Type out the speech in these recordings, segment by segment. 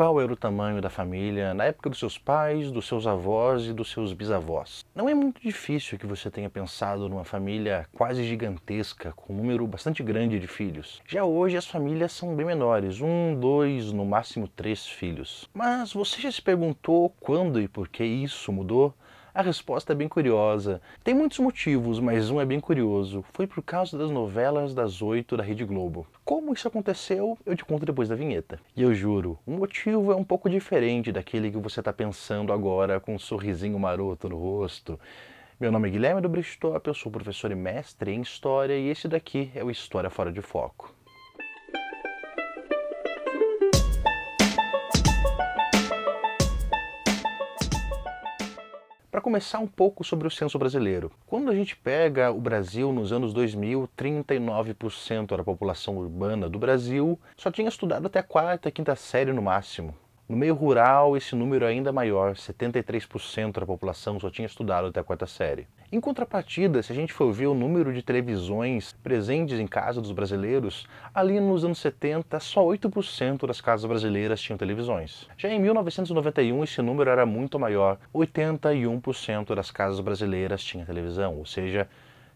qual era o tamanho da família na época dos seus pais, dos seus avós e dos seus bisavós. Não é muito difícil que você tenha pensado numa família quase gigantesca, com um número bastante grande de filhos. Já hoje as famílias são bem menores, um, dois, no máximo três filhos. Mas você já se perguntou quando e por que isso mudou? A resposta é bem curiosa. Tem muitos motivos, mas um é bem curioso. Foi por causa das novelas das oito da Rede Globo. Como isso aconteceu, eu te conto depois da vinheta. E eu juro, o motivo é um pouco diferente daquele que você está pensando agora com um sorrisinho maroto no rosto. Meu nome é Guilherme do Bristop, eu sou professor e mestre em História e esse daqui é o História Fora de Foco. Para começar um pouco sobre o censo brasileiro. Quando a gente pega o Brasil nos anos 2000, 39% da população urbana do Brasil só tinha estudado até a quarta, quinta série no máximo. No meio rural, esse número é ainda maior, 73% da população só tinha estudado até a quarta série. Em contrapartida, se a gente for ver o número de televisões presentes em casa dos brasileiros, ali nos anos 70, só 8% das casas brasileiras tinham televisões. Já em 1991, esse número era muito maior, 81% das casas brasileiras tinham televisão, ou seja,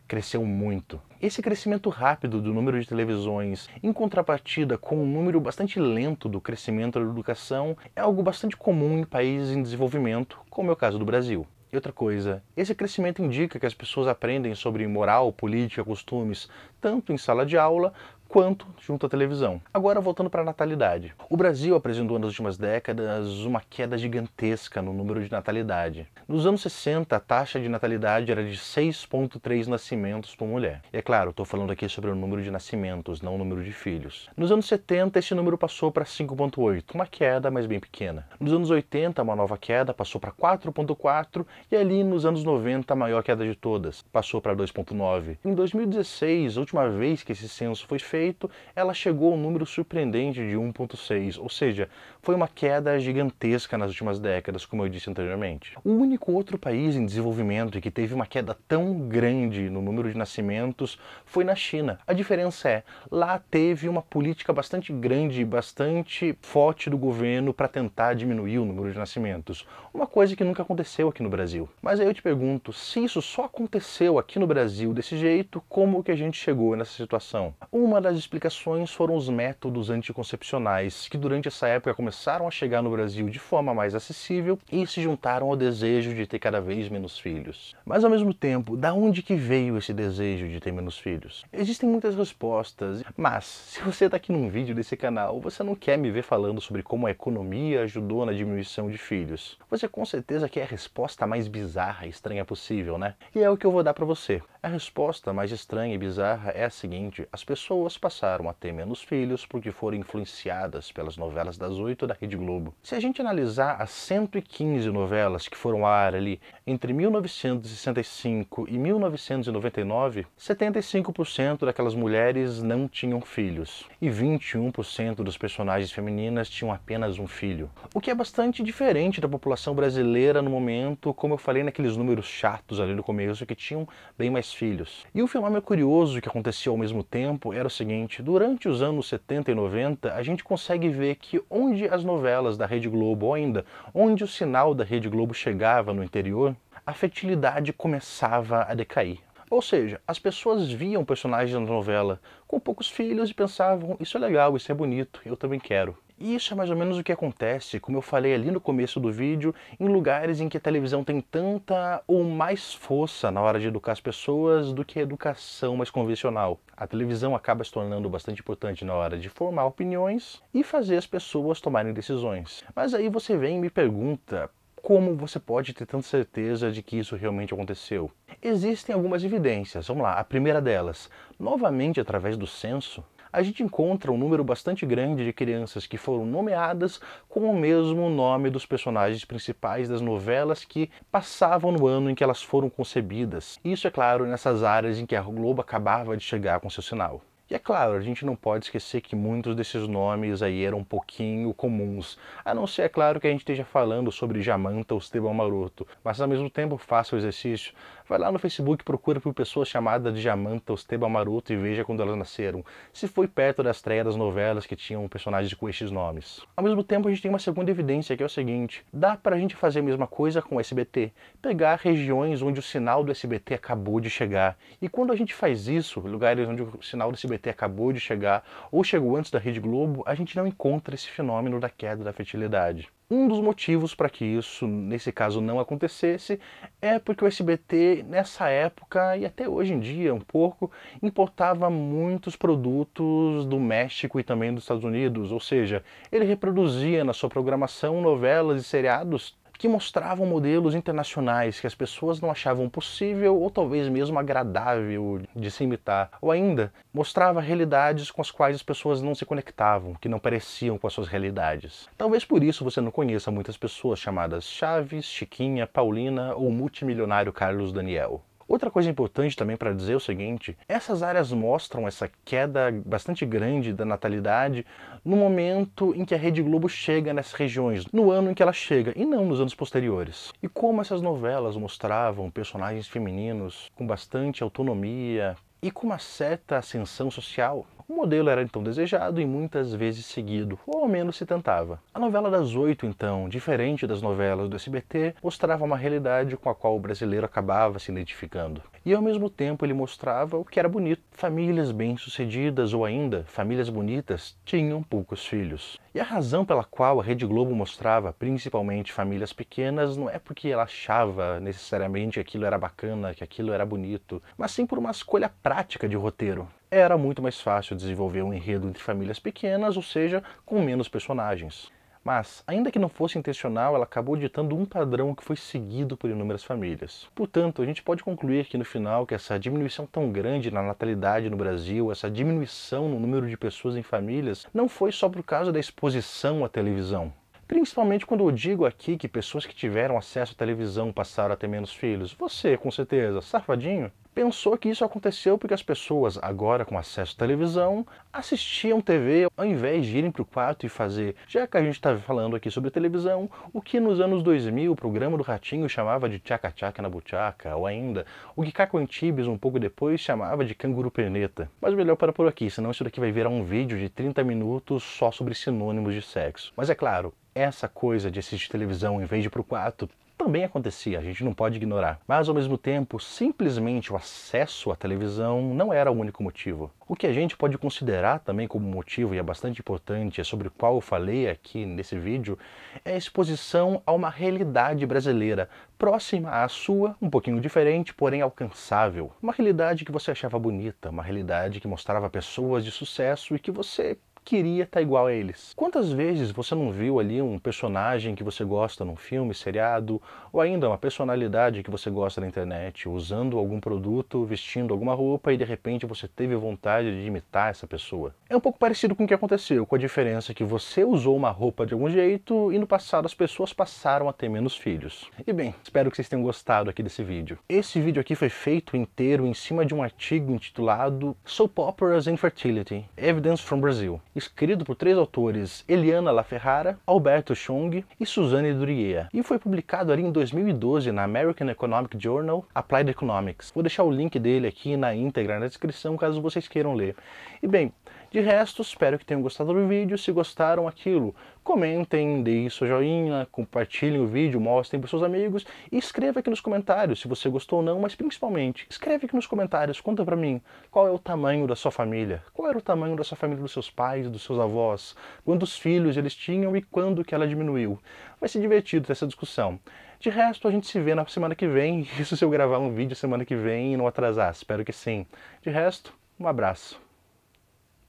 cresceu muito. Esse crescimento rápido do número de televisões, em contrapartida com um número bastante lento do crescimento da educação, é algo bastante comum em países em desenvolvimento, como é o caso do Brasil. E outra coisa, esse crescimento indica que as pessoas aprendem sobre moral, política, costumes, tanto em sala de aula quanto junto à televisão. Agora, voltando para a natalidade. O Brasil apresentou nas últimas décadas uma queda gigantesca no número de natalidade. Nos anos 60, a taxa de natalidade era de 6,3 nascimentos por mulher. E é claro, estou falando aqui sobre o número de nascimentos, não o número de filhos. Nos anos 70, esse número passou para 5,8, uma queda, mas bem pequena. Nos anos 80, uma nova queda, passou para 4,4, e ali nos anos 90, a maior queda de todas, passou para 2,9. Em 2016, a última vez que esse censo foi feito, feito, ela chegou ao número surpreendente de 1,6, ou seja, foi uma queda gigantesca nas últimas décadas, como eu disse anteriormente. O único outro país em desenvolvimento que teve uma queda tão grande no número de nascimentos foi na China. A diferença é, lá teve uma política bastante grande, bastante forte do governo para tentar diminuir o número de nascimentos, uma coisa que nunca aconteceu aqui no Brasil. Mas aí eu te pergunto, se isso só aconteceu aqui no Brasil desse jeito, como que a gente chegou nessa situação? Uma das principais explicações foram os métodos anticoncepcionais, que durante essa época começaram a chegar no Brasil de forma mais acessível e se juntaram ao desejo de ter cada vez menos filhos. Mas ao mesmo tempo, da onde que veio esse desejo de ter menos filhos? Existem muitas respostas, mas se você está aqui num vídeo desse canal, você não quer me ver falando sobre como a economia ajudou na diminuição de filhos. Você com certeza quer a resposta mais bizarra e estranha possível, né? E é o que eu vou dar para você. A resposta mais estranha e bizarra é a seguinte: as pessoas passaram a ter menos filhos porque foram influenciadas pelas novelas das oito da Rede Globo. Se a gente analisar as 115 novelas que foram ao ar ali entre 1965 e 1999, 75% daquelas mulheres não tinham filhos e 21% dos personagens femininas tinham apenas um filho, o que é bastante diferente da população brasileira no momento, como eu falei naqueles números chatos ali no começo que tinham bem mais filhos. E um fenômeno curioso que aconteceu ao mesmo tempo era o seguinte, seguinte: durante os anos 70 e 90, a gente consegue ver que onde as novelas da Rede Globo, ou ainda onde o sinal da Rede Globo chegava no interior, a fertilidade começava a decair. Ou seja, as pessoas viam personagens na novela com poucos filhos e pensavam: isso é legal, isso é bonito, eu também quero. E isso é mais ou menos o que acontece, como eu falei ali no começo do vídeo, em lugares em que a televisão tem tanta ou mais força na hora de educar as pessoas do que a educação mais convencional. A televisão acaba se tornando bastante importante na hora de formar opiniões e fazer as pessoas tomarem decisões. Mas aí você vem e me pergunta, como você pode ter tanta certeza de que isso realmente aconteceu? Existem algumas evidências, vamos lá, a primeira delas, novamente através do censo, a gente encontra um número bastante grande de crianças que foram nomeadas com o mesmo nome dos personagens principais das novelas que passavam no ano em que elas foram concebidas. Isso, é claro, nessas áreas em que a Globo acabava de chegar com seu sinal. E é claro, a gente não pode esquecer que muitos desses nomes aí eram um pouquinho comuns, a não ser, é claro, que a gente esteja falando sobre Jamanta ou Esteban Maroto, mas ao mesmo tempo faça o exercício, Vai lá no Facebook, procura por pessoas chamadas de Jamanta ou Esteban Maroto e veja quando elas nasceram. Se foi perto da estreia das novelas que tinham personagens com estes nomes. Ao mesmo tempo, a gente tem uma segunda evidência que é o seguinte: dá pra gente fazer a mesma coisa com o SBT, pegar regiões onde o sinal do SBT acabou de chegar. E quando a gente faz isso, lugares onde o sinal do SBT acabou de chegar ou chegou antes da Rede Globo, a gente não encontra esse fenômeno da queda da fertilidade. Um dos motivos para que isso, nesse caso, não acontecesse é porque o SBT, nessa época e até hoje em dia um pouco, importava muitos produtos do México e também dos Estados Unidos, ou seja, ele reproduzia na sua programação novelas e seriados que mostravam modelos internacionais que as pessoas não achavam possível ou talvez mesmo agradável de se imitar, ou ainda mostrava realidades com as quais as pessoas não se conectavam, que não pareciam com as suas realidades. Talvez por isso você não conheça muitas pessoas chamadas Chaves, Chiquinha, Paulina ou multimilionário Carlos Daniel. Outra coisa importante também para dizer é o seguinte: essas áreas mostram essa queda bastante grande da natalidade no momento em que a Rede Globo chega nessas regiões, no ano em que ela chega, e não nos anos posteriores. E como essas novelas mostravam personagens femininos com bastante autonomia e com uma certa ascensão social, o modelo era então desejado e muitas vezes seguido, ou ao menos se tentava. A novela das oito, então, diferente das novelas do SBT, mostrava uma realidade com a qual o brasileiro acabava se identificando. E ao mesmo tempo ele mostrava o que era bonito. Famílias bem-sucedidas ou ainda famílias bonitas tinham poucos filhos. E a razão pela qual a Rede Globo mostrava principalmente famílias pequenas não é porque ela achava necessariamente que aquilo era bacana, que aquilo era bonito, mas sim por uma escolha prática de roteiro era muito mais fácil desenvolver um enredo entre famílias pequenas, ou seja, com menos personagens. Mas, ainda que não fosse intencional, ela acabou ditando um padrão que foi seguido por inúmeras famílias. Portanto, a gente pode concluir que no final que essa diminuição tão grande na natalidade no Brasil, essa diminuição no número de pessoas em famílias, não foi só por causa da exposição à televisão. Principalmente quando eu digo aqui que pessoas que tiveram acesso à televisão passaram a ter menos filhos. Você, com certeza, safadinho? pensou que isso aconteceu porque as pessoas, agora com acesso à televisão, assistiam TV ao invés de irem para o quarto e fazer, já que a gente está falando aqui sobre televisão, o que nos anos 2000 o programa do Ratinho chamava de tchaca-tchaca na buchaca, ou ainda o que Caco Antibes um pouco depois chamava de canguru perneta. Mas melhor para por aqui, senão isso daqui vai virar um vídeo de 30 minutos só sobre sinônimos de sexo. Mas é claro, essa coisa de assistir televisão em vez de ir pro quarto também acontecia, a gente não pode ignorar. Mas ao mesmo tempo, simplesmente o acesso à televisão não era o único motivo. O que a gente pode considerar também como motivo e é bastante importante, é sobre o qual eu falei aqui nesse vídeo, é a exposição a uma realidade brasileira próxima à sua, um pouquinho diferente, porém alcançável. Uma realidade que você achava bonita, uma realidade que mostrava pessoas de sucesso e que você queria estar tá igual a eles. Quantas vezes você não viu ali um personagem que você gosta num filme, seriado, ou ainda uma personalidade que você gosta na internet, usando algum produto, vestindo alguma roupa e de repente você teve vontade de imitar essa pessoa? É um pouco parecido com o que aconteceu, com a diferença que você usou uma roupa de algum jeito e no passado as pessoas passaram a ter menos filhos. E bem, espero que vocês tenham gostado aqui desse vídeo. Esse vídeo aqui foi feito inteiro em cima de um artigo intitulado Soap Operas Infertility, Evidence from Brazil escrito por três autores, Eliana Laferrara, Alberto Chung e Suzanne Durier, e foi publicado ali em 2012 na American Economic Journal Applied Economics. Vou deixar o link dele aqui na íntegra na descrição caso vocês queiram ler. E bem, de resto, espero que tenham gostado do vídeo. Se gostaram, aquilo, comentem, deem seu joinha, compartilhem o vídeo, mostrem para seus amigos e escreva aqui nos comentários se você gostou ou não, mas principalmente, escreve aqui nos comentários, conta para mim qual é o tamanho da sua família, qual era o tamanho da sua família dos seus pais, dos seus avós, quantos filhos eles tinham e quando que ela diminuiu. Vai ser divertido ter essa discussão. De resto, a gente se vê na semana que vem, isso se eu gravar um vídeo semana que vem e não atrasar, espero que sim. De resto, um abraço.